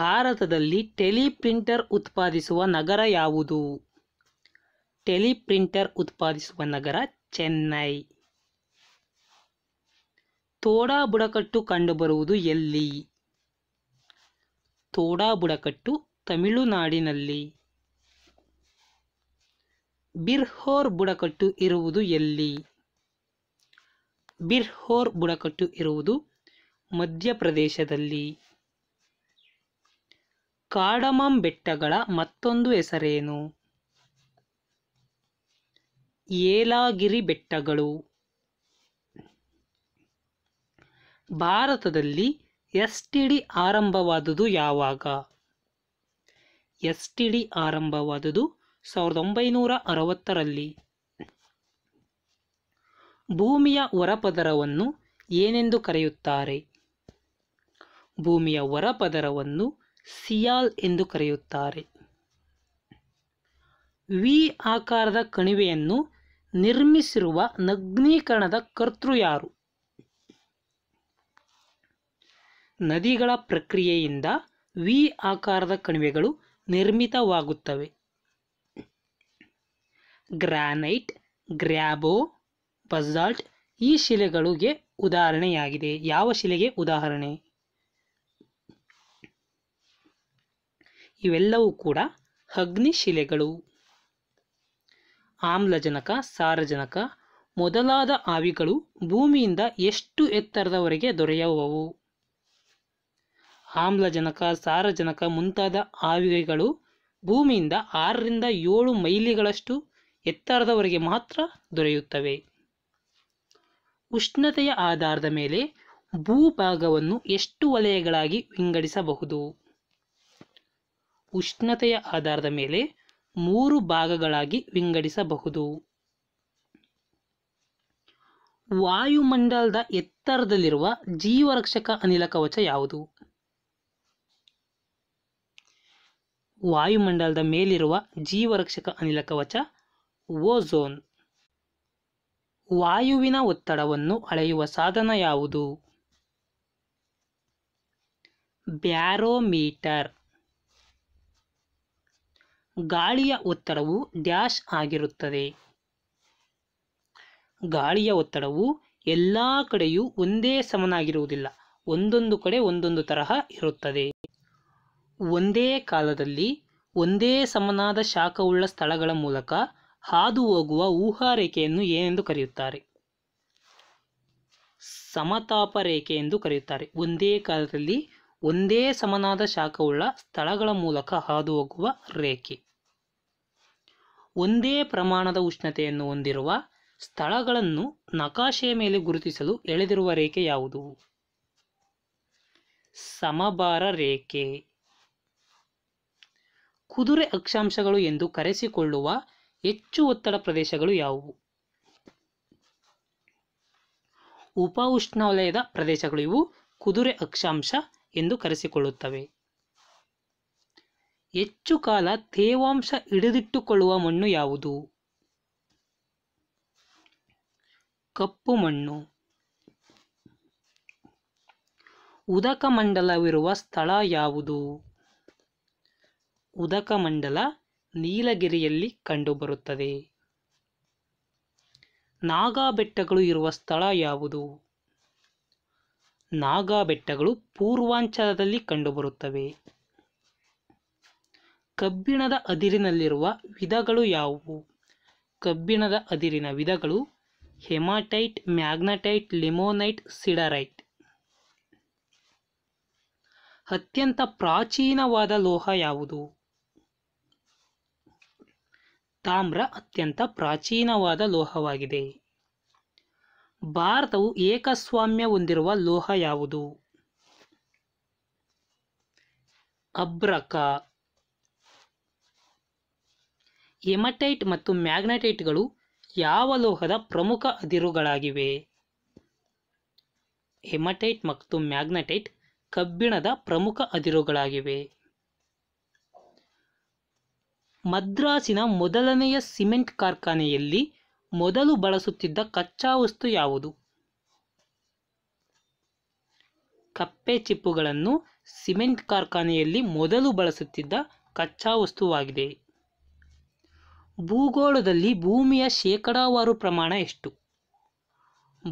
ಭಾರತದಲ್ಲಿ ಟೆಲಿಪ್ರಿಂಟರ್ ಉತ್ಪಾದಿಸುವ ನಗರ ಯಾವುದು ಟೆಲಿಪ್ರಿಂಟರ್ ಉತ್ಪಾದಿಸುವ ನಗರ ಚೆನ್ನೈ ತೋಡಾ ಬುಡಕಟ್ಟು ಕಂಡುಬರುವುದು ಎಲ್ಲಿ ತೋಡಾ ಬುಡಕಟ್ಟು ತಮಿಳುನಾಡಿನಲ್ಲಿ ಬಿರ್ಹೋರ್ ಬುಡಕಟ್ಟು ಇರುವುದು ಎಲ್ಲಿ ಬಿರ್ಹೋರ್ ಬುಡಕಟ್ಟು ಇರುವುದು ಮಧ್ಯಪ್ರದೇಶದಲ್ಲಿ ಕಾಡಮಂ ಬೆಟ್ಟಗಳ ಮತ್ತೊಂದು ಹೆಸರೇನು ಏಲಾಗಿರಿ ಬೆಟ್ಟಗಳು ಭಾರತದಲ್ಲಿ ಎಸ್ ಟಿ ಡಿ ಆರಂಭವಾದುದು ಯಾವಾಗ ಎಸ್ ಟಿ ಡಿ ಆರಂಭವಾದುದು ಸಾವಿರದ ಒಂಬೈನೂರ ಅರವತ್ತರಲ್ಲಿ ಭೂಮಿಯ ಹೊರಪದರವನ್ನು ಏನೆಂದು ಕರೆಯುತ್ತಾರೆ ಭೂಮಿಯ ಹೊರಪದರವನ್ನು ಸಿಯಾಲ್ ಎಂದು ಕರೆಯುತ್ತಾರೆ ವಿ ಆಕಾರದ ಕಣಿವೆಯನ್ನು ನಿರ್ಮಿಸಿರುವ ನಗ್ನೀಕರಣದ ಕರ್ತೃ ಯಾರು ನದಿಗಳ ಪ್ರಕ್ರಿಯೆಯಿಂದ ವಿ ಆಕಾರದ ಕಣಿವೆಗಳು ನಿರ್ಮಿತವಾಗುತ್ತವೆ ಗ್ರಾನೈಟ್ ಗ್ರ್ಯಾಬೋ ಬಜಾಲ್ಟ್ ಈ ಶಿಲೆಗಳಿಗೆ ಉದಾಹರಣೆಯಾಗಿದೆ ಯಾವ ಶಿಲೆಗೆ ಉದಾಹರಣೆ ಇವೆಲ್ಲವೂ ಕೂಡ ಅಗ್ನಿಶಿಲೆಗಳು ಆಮ್ಲಜನಕ ಸಾರಜನಕ ಮೊದಲಾದ ಆವಿಗಳು ಭೂಮಿಯಿಂದ ಎಷ್ಟು ಎತ್ತರದವರೆಗೆ ದೊರೆಯುವವು ಆಮ್ಲಜನಕ ಸಾರಜನಕ ಮುಂತಾದ ಆವಿಗಳು ಭೂಮಿಯಿಂದ ಆರರಿಂದ ಏಳು ಮೈಲಿಗಳಷ್ಟು ಎತ್ತರದವರೆಗೆ ಮಾತ್ರ ದೊರೆಯುತ್ತವೆ ಉಷ್ಣತೆಯ ಆಧಾರದ ಮೇಲೆ ಭೂಭಾಗವನ್ನು ಎಷ್ಟು ವಲಯಗಳಾಗಿ ವಿಂಗಡಿಸಬಹುದು ಉಷ್ಣತೆಯ ಆಧಾರದ ಮೇಲೆ ಮೂರು ಭಾಗಗಳಾಗಿ ವಿಂಗಡಿಸಬಹುದು ವಾಯುಮಂಡಲದ ಎತ್ತರದಲ್ಲಿರುವ ಜೀವರಕ್ಷಕ ಅನಿಲ ಕವಚ ಯಾವುದು ವಾಯುಮಂಡಲದ ಮೇಲಿರುವ ಜೀವರಕ್ಷಕ ಅನಿಲ ಕವಚ ಓಝೋನ್ ವಾಯುವಿನ ಒತ್ತಡವನ್ನು ಅಳೆಯುವ ಸಾಧನ ಯಾವುದು ಬ್ಯಾರೋಮೀಟರ್ ಗಾಳಿಯ ಒತ್ತಡವು ಡ್ಯಾಶ್ ಆಗಿರುತ್ತದೆ ಗಾಳಿಯ ಒತ್ತಡವು ಎಲ್ಲ ಕಡೆಯೂ ಒಂದೇ ಸಮನಾಗಿರುವುದಿಲ್ಲ ಒಂದೊಂದು ಕಡೆ ಒಂದೊಂದು ತರಹ ಇರುತ್ತದೆ ಒಂದೇ ಕಾಲದಲ್ಲಿ ಒಂದೇ ಸಮನಾದ ಶಾಖವುಳ್ಳ ಸ್ಥಳಗಳ ಮೂಲಕ ಹಾದು ಹೋಗುವ ಊಹಾ ರೇಖೆಯನ್ನು ಏನೆಂದು ಕರೆಯುತ್ತಾರೆ ಸಮತಾಪ ರೇಖೆ ಎಂದು ಕರೆಯುತ್ತಾರೆ ಒಂದೇ ಕಾಲದಲ್ಲಿ ಒಂದೇ ಸಮನಾದ ಶಾಖವುಳ್ಳ ಸ್ಥಳಗಳ ಮೂಲಕ ಹಾದುಹೋಗುವ ರೇಖೆ ಒಂದೇ ಪ್ರಮಾಣದ ಉಷ್ಣತೆಯನ್ನು ಹೊಂದಿರುವ ಸ್ಥಳಗಳನ್ನು ನಕಾಶೆಯ ಮೇಲೆ ಗುರುತಿಸಲು ಎಳೆದಿರುವ ರೇಖೆ ಯಾವುದು ಸಮಬಾರ ರೇಖೆ ಕುದುರೆ ಅಕ್ಷಾಂಶಗಳು ಎಂದು ಕರೆಸಿಕೊಳ್ಳುವ ಹೆಚ್ಚು ಒತ್ತಡ ಪ್ರದೇಶಗಳು ಯಾವುವು ಉಪ ಉಷ್ಣವಲಯದ ಪ್ರದೇಶಗಳು ಇವು ಕುದುರೆ ಅಕ್ಷಾಂಶ ಎಂದು ಕರೆಸಿಕೊಳ್ಳುತ್ತವೆ ಹೆಚ್ಚು ಕಾಲ ತೇವಾಂಶ ಹಿಡಿದಿಟ್ಟುಕೊಳ್ಳುವ ಮಣ್ಣು ಯಾವುದು ಕಪ್ಪು ಮಣ್ಣು ಉದಕ ಮಂಡಲವಿರುವ ಸ್ಥಳ ಯಾವುದು ಉದಕ ಮಂಡಲ ನೀಲಗಿರಿಯಲ್ಲಿ ಕಂಡುಬರುತ್ತದೆ ನಾಗಾ ಇರುವ ಸ್ಥಳ ಯಾವುದು ನಾಗಾ ಬೆಟ್ಟಗಳು ಪೂರ್ವಾಂಚಲದಲ್ಲಿ ಕಂಡುಬರುತ್ತವೆ ಕಬ್ಬಿಣದ ಅದಿರಿನಲ್ಲಿರುವ ವಿಧಗಳು ಯಾವುವು ಕಬ್ಬಿಣದ ಅದಿರಿನ ವಿಧಗಳು ಹೆಮಾಟೈಟ್ ಮ್ಯಾಗ್ನಟೈಟ್ ಲಿಮೋನೈಟ್ ಸಿಡರೈಟ್ ಅತ್ಯಂತ ಪ್ರಾಚೀನವಾದ ಲೋಹ ಯಾವುದು ತಾಮ್ರ ಅತ್ಯಂತ ಪ್ರಾಚೀನವಾದ ಲೋಹವಾಗಿದೆ ಭಾರತವು ಏಕಸ್ವಾಮ್ಯ ಹೊಂದಿರುವ ಲೋಹ ಯಾವುದು ಅಬ್ರಕ ಎಮಟೈಟ್ ಮತ್ತು ಮ್ಯಾಗ್ನೆಟೈಟ್ಗಳು ಯಾವ ಲೋಹದ ಪ್ರಮುಖ ಅದಿರುಗಳಾಗಿವೆ ಹೆಮಟೈಟ್ ಮತ್ತು ಮ್ಯಾಗ್ನೆಟೈಟ್ ಕಬ್ಬಿಣದ ಪ್ರಮುಖ ಅದಿರುಗಳಾಗಿವೆ ಮದ್ರಾಸಿನ ಮೊದಲನೆಯ ಸಿಮೆಂಟ್ ಕಾರ್ಖಾನೆಯಲ್ಲಿ ಮೊದಲು ಬಳಸುತ್ತಿದ್ದ ಕಚ್ಚಾ ವಸ್ತು ಯಾವುದು ಕಪ್ಪೆ ಚಿಪ್ಪುಗಳನ್ನು ಸಿಮೆಂಟ್ ಕಾರ್ಖಾನೆಯಲ್ಲಿ ಮೊದಲು ಬಳಸುತ್ತಿದ್ದ ಕಚ್ಚಾ ವಸ್ತುವಾಗಿದೆ ಭೂಗೋಳದಲ್ಲಿ ಭೂಮಿಯ ಶೇಕಡಾವಾರು ಪ್ರಮಾಣ ಎಷ್ಟು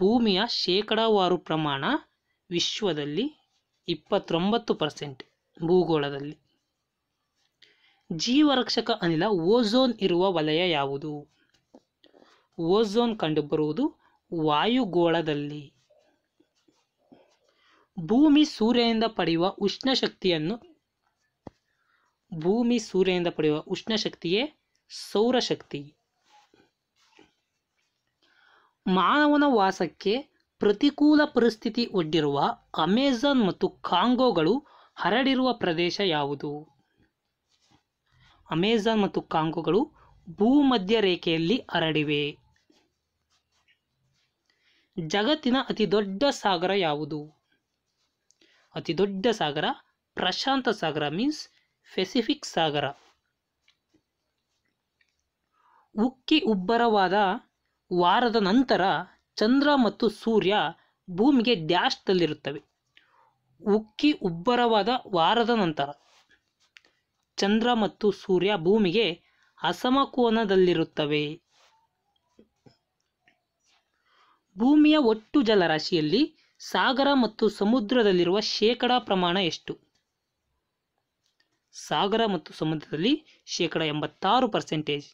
ಭೂಮಿಯ ಶೇಕಡಾವಾರು ಪ್ರಮಾಣ ವಿಶ್ವದಲ್ಲಿ ಇಪ್ಪತ್ತೊಂಬತ್ತು ಪರ್ಸೆಂಟ್ ಭೂಗೋಳದಲ್ಲಿ ಜೀವರಕ್ಷಕ ಅನಿಲ ಓಝೋನ್ ಇರುವ ವಲಯ ಯಾವುದು ಓಝೋನ್ ಕಂಡುಬರುವುದು ವಾಯುಗೋಳದಲ್ಲಿ ಭೂಮಿ ಸೂರ್ಯನಿಂದ ಪಡೆಯುವ ಉಷ್ಣ ಶಕ್ತಿಯನ್ನು ಭೂಮಿ ಸೂರ್ಯನಿಂದ ಪಡೆಯುವ ಉಷ್ಣ ಶಕ್ತಿಯೇ ಸೌರಶಕ್ತಿ ಮಾನವನ ವಾಸಕ್ಕೆ ಪ್ರತಿಕೂಲ ಪರಿಸ್ಥಿತಿ ಒಡ್ಡಿರುವ ಅಮೆಜಾನ್ ಮತ್ತು ಕಾಂಗೋಗಳು ಹರಡಿರುವ ಪ್ರದೇಶ ಯಾವುದು ಅಮೆಜಾನ್ ಮತ್ತು ಕಾಂಗೋಗಳು ಭೂಮಧ್ಯ ರೇಖೆಯಲ್ಲಿ ಹರಡಿವೆ ಜಗತ್ತಿನ ಅತಿ ದೊಡ್ಡ ಸಾಗರ ಯಾವುದು ಅತಿ ದೊಡ್ಡ ಸಾಗರ ಪ್ರಶಾಂತ ಸಾಗರ ಮೀನ್ಸ್ ಪೆಸಿಫಿಕ್ ಸಾಗರ ಉಕ್ಕಿ ಉಬ್ಬರವಾದ ವಾರದ ನಂತರ ಚಂದ್ರ ಮತ್ತು ಸೂರ್ಯ ಭೂಮಿಗೆ ಡ್ಯಾಶ್ನಲ್ಲಿರುತ್ತವೆ ಉಕ್ಕಿ ಉಬ್ಬರವಾದ ವಾರದ ನಂತರ ಚಂದ್ರ ಮತ್ತು ಸೂರ್ಯ ಭೂಮಿಗೆ ಅಸಮಕೋನದಲ್ಲಿರುತ್ತವೆ ಭೂಮಿಯ ಒಟ್ಟು ಜಲರಾಶಿಯಲ್ಲಿ ಸಾಗರ ಮತ್ತು ಸಮುದ್ರದಲ್ಲಿರುವ ಶೇಕಡಾ ಪ್ರಮಾಣ ಎಷ್ಟು ಸಾಗರ ಮತ್ತು ಸಮುದ್ರದಲ್ಲಿ ಶೇಕಡ ಎಂಬತ್ತಾರು ಪರ್ಸೆಂಟೇಜ್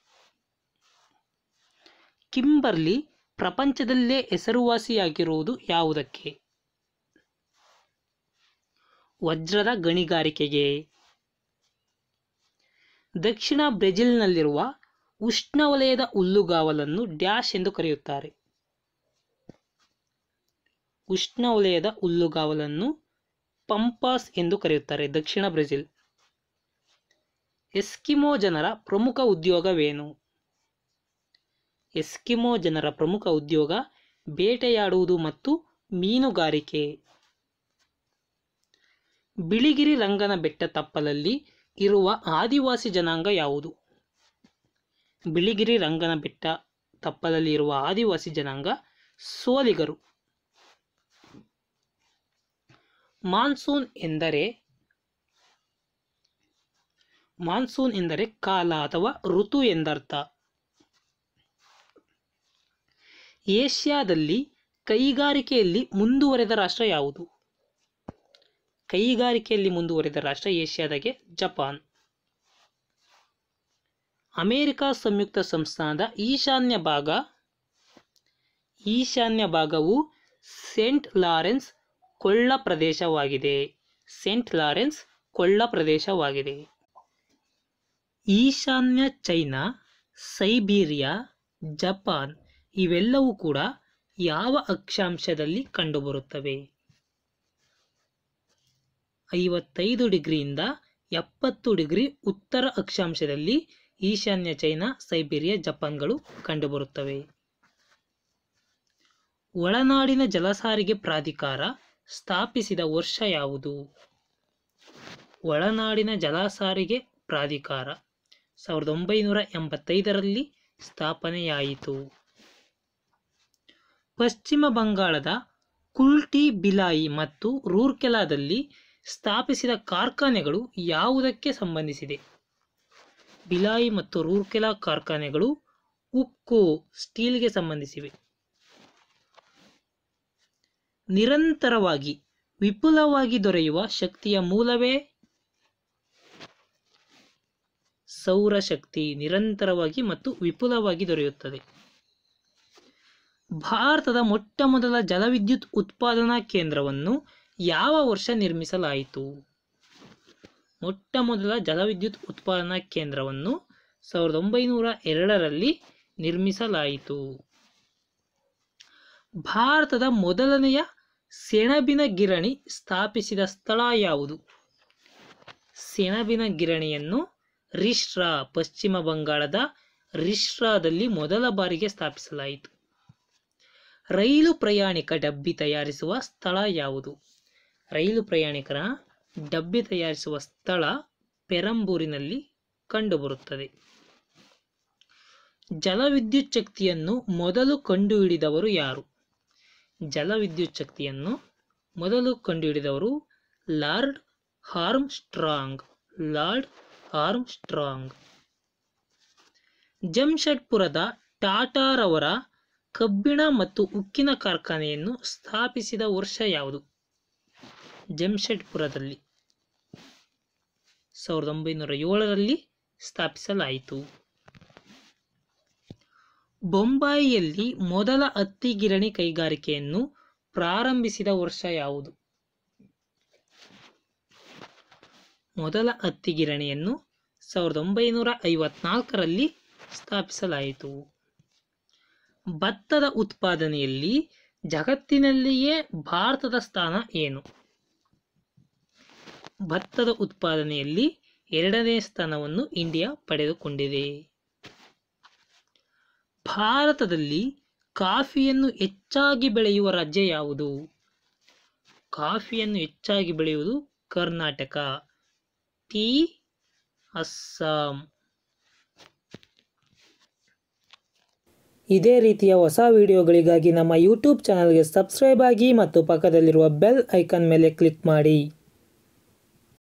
ಕಿಂಬರ್ಲಿ ಪ್ರಪಂಚದಲ್ಲೇ ಹೆಸರುವಾಸಿಯಾಗಿರುವುದು ಯಾವುದಕ್ಕೆ ವಜ್ರದ ಗಣಿಗಾರಿಕೆಗೆ ದಕ್ಷಿಣ ಬ್ರೆಜಿಲ್ನಲ್ಲಿರುವ ಉಷ್ಣವಲಯದ ಹುಲ್ಲುಗಾವಲನ್ನು ಡ್ಯಾಶ್ ಎಂದು ಕರೆಯುತ್ತಾರೆ ಉಷ್ಣವಲಯದ ಹುಲ್ಲುಗಾವಲನ್ನು ಪಂಪಾಸ್ ಎಂದು ಕರೆಯುತ್ತಾರೆ ದಕ್ಷಿಣ ಬ್ರೆಜಿಲ್ ಎಸ್ಕಿಮೋ ಜನರ ಪ್ರಮುಖ ಉದ್ಯೋಗವೇನು ಎಸ್ಕಿಮೋ ಜನರ ಪ್ರಮುಖ ಉದ್ಯೋಗ ಬೇಟೆಯಾಡುವುದು ಮತ್ತು ಮೀನುಗಾರಿಕೆ ಬಿಳಿಗಿರಿ ರಂಗನ ಬೆಟ್ಟ ತಪ್ಪಲಲ್ಲಿ ಇರುವ ಆದಿವಾಸಿ ಜನಾಂಗ ಯಾವುದು ಬಿಳಿಗಿರಿ ರಂಗನ ಬೆಟ್ಟ ತಪ್ಪಲಲ್ಲಿ ಇರುವ ಆದಿವಾಸಿ ಜನಾಂಗ ಸೋಲಿಗರು ಮಾನ್ಸೂನ್ ಎಂದರೆ ಮಾನ್ಸೂನ್ ಎಂದರೆ ಕಾಲ ಅಥವಾ ಋತು ಎಂದರ್ಥ ಏಷ್ಯಾದಲ್ಲಿ ಕೈಗಾರಿಕೆಯಲ್ಲಿ ಮುಂದುವರೆದ ರಾಷ್ಟ್ರ ಯಾವುದು ಕೈಗಾರಿಕೆಯಲ್ಲಿ ಮುಂದುವರೆದ ರಾಷ್ಟ್ರ ಏಷ್ಯಾದಾಗೆ ಜಪಾನ್ ಅಮೆರಿಕ ಸಂಯುಕ್ತ ಸಂಸ್ಥಾನದ ಈಶಾನ್ಯ ಭಾಗ ಈಶಾನ್ಯ ಭಾಗವು ಸೇಂಟ್ ಲಾರೆನ್ಸ್ ಕೊಳ್ಳ ಪ್ರದೇಶವಾಗಿದೆ ಸೇಂಟ್ ಲಾರೆನ್ಸ್ ಕೊಳ್ಳ ಪ್ರದೇಶವಾಗಿದೆ ಈಶಾನ್ಯ ಚೈನಾ ಸೈಬೀರಿಯಾ ಜಪಾನ್ ಇವೆಲ್ಲವೂ ಕೂಡ ಯಾವ ಅಕ್ಷಾಂಶದಲ್ಲಿ ಕಂಡುಬರುತ್ತವೆ ಐವತ್ತೈದು ಡಿಗ್ರಿಯಿಂದ ಎಪ್ಪತ್ತು ಡಿಗ್ರಿ ಉತ್ತರ ಅಕ್ಷಾಂಶದಲ್ಲಿ ಈಶಾನ್ಯ ಚೈನಾ ಸೈಬೀರಿಯಾ ಜಪಾನ್ಗಳು ಕಂಡುಬರುತ್ತವೆ ಒಳನಾಡಿನ ಜಲಸಾರಿಗೆ ಪ್ರಾಧಿಕಾರ ಸ್ಥಾಪಿಸಿದ ವರ್ಷ ಯಾವುದು ಒಳನಾಡಿನ ಜಲಸಾರಿಗೆ ಪ್ರಾಧಿಕಾರ ಸಾವಿರದ ಒಂಬೈನೂರ ಎಂಬತ್ತೈದರಲ್ಲಿ ಸ್ಥಾಪನೆಯಾಯಿತು ಪಶ್ಚಿಮ ಬಂಗಾಳದ ಕುಲ್ಟಿ ಬಿಲಾಯಿ ಮತ್ತು ರೂರ್ಕೆಲಾದಲ್ಲಿ ಸ್ಥಾಪಿಸಿದ ಕಾರ್ಖಾನೆಗಳು ಯಾವುದಕ್ಕೆ ಸಂಬಂಧಿಸಿದೆ ಬಿಲಾಯಿ ಮತ್ತು ರೂರ್ಕೆಲಾ ಕಾರ್ಖಾನೆಗಳು ಉಕ್ಕು ಸ್ಟೀಲ್ಗೆ ಸಂಬಂಧಿಸಿವೆ ನಿರಂತರವಾಗಿ ವಿಪುಲವಾಗಿ ದೊರೆಯುವ ಶಕ್ತಿಯ ಮೂಲವೇ ಸೌರಶಕ್ತಿ ನಿರಂತರವಾಗಿ ಮತ್ತು ವಿಪುಲವಾಗಿ ದೊರೆಯುತ್ತದೆ ಭಾರತದ ಮೊಟ್ಟಮೊದಲ ಜಲವಿದ್ಯುತ್ ಉತ್ಪಾದನಾ ಕೇಂದ್ರವನ್ನು ಯಾವ ವರ್ಷ ನಿರ್ಮಿಸಲಾಯಿತು ಮೊಟ್ಟಮೊದಲ ಜಲವಿದ್ಯುತ್ ಉತ್ಪಾದನಾ ಕೇಂದ್ರವನ್ನು ಸಾವಿರದ ಒಂಬೈನೂರ ಎರಡರಲ್ಲಿ ನಿರ್ಮಿಸಲಾಯಿತು ಭಾರತದ ಮೊದಲನೆಯ ಸೆಣಬಿನ ಗಿರಣಿ ಸ್ಥಾಪಿಸಿದ ಸ್ಥಳ ಯಾವುದು ಸೆಣಬಿನ ಗಿರಣಿಯನ್ನು ರಿಶ್ರಾ ಪಶ್ಚಿಮ ಬಂಗಾಳದ ರಿಶ್ರಾದಲ್ಲಿ ಮೊದಲ ಬಾರಿಗೆ ಸ್ಥಾಪಿಸಲಾಯಿತು ರೈಲು ಪ್ರಯಾಣಿಕ ಡಬ್ಬಿ ತಯಾರಿಸುವ ಸ್ಥಳ ಯಾವುದು ರೈಲು ಪ್ರಯಾಣಿಕರ ಡಬ್ಬಿ ತಯಾರಿಸುವ ಸ್ಥಳ ಪೆರಂಬೂರಿನಲ್ಲಿ ಕಂಡುಬರುತ್ತದೆ ಜಲವಿದ್ಯುಚ್ಛಕ್ತಿಯನ್ನು ಮೊದಲು ಕಂಡುಹಿಡಿದವರು ಯಾರು ಜಲವಿದ್ಯುತ್ ಶಕ್ತಿಯನ್ನು ಮೊದಲು ಕಂಡುಹಿಡಿದವರು Lord Armstrong Lord Armstrong ಜಮ್ಷೆಡ್ಪುರದ ಟಾಟಾರವರ ಕಬ್ಬಿಣ ಮತ್ತು ಉಕ್ಕಿನ ಕಾರ್ಖಾನೆಯನ್ನು ಸ್ಥಾಪಿಸಿದ ವರ್ಷ ಯಾವುದು ಜಮ್ಷೆಡ್ಪುರದಲ್ಲಿ ಸಾವಿರದ ಒಂಬೈನೂರ ಏಳರಲ್ಲಿ ಸ್ಥಾಪಿಸಲಾಯಿತು ಬೊಂಬಾಯಿಯಲ್ಲಿ ಮೊದಲ ಹತ್ತಿ ಗಿರಣಿ ಕೈಗಾರಿಕೆಯನ್ನು ಪ್ರಾರಂಭಿಸಿದ ವರ್ಷ ಯಾವುದು ಮೊದಲ ಹತ್ತಿ ಗಿರಣಿಯನ್ನು ಸಾವಿರದ ಒಂಬೈನೂರ ಐವತ್ನಾಲ್ಕರಲ್ಲಿ ಸ್ಥಾಪಿಸಲಾಯಿತು ಭತ್ತದ ಉತ್ಪಾದನೆಯಲ್ಲಿ ಜಗತ್ತಿನಲ್ಲಿಯೇ ಭಾರತದ ಸ್ಥಾನ ಏನು ಭತ್ತದ ಉತ್ಪಾದನೆಯಲ್ಲಿ ಎರಡನೇ ಸ್ಥಾನವನ್ನು ಇಂಡಿಯಾ ಪಡೆದುಕೊಂಡಿದೆ ಭಾರತದಲ್ಲಿ ಕಾಫಿಯನ್ನು ಹೆಚ್ಚಾಗಿ ಬೆಳೆಯುವ ರಾಜ್ಯ ಯಾವುದು ಕಾಫಿಯನ್ನು ಹೆಚ್ಚಾಗಿ ಬೆಳೆಯುವುದು ಕರ್ನಾಟಕ ಟಿ ಅಸ್ಸಾಂ ಇದೇ ರೀತಿಯ ಹೊಸ ವಿಡಿಯೋಗಳಿಗಾಗಿ ನಮ್ಮ ಯೂಟ್ಯೂಬ್ ಚಾನಲ್ಗೆ ಸಬ್ಸ್ಕ್ರೈಬ್ ಆಗಿ ಮತ್ತು ಪಕ್ಕದಲ್ಲಿರುವ ಬೆಲ್ ಐಕನ್ ಮೇಲೆ ಕ್ಲಿಕ್ ಮಾಡಿ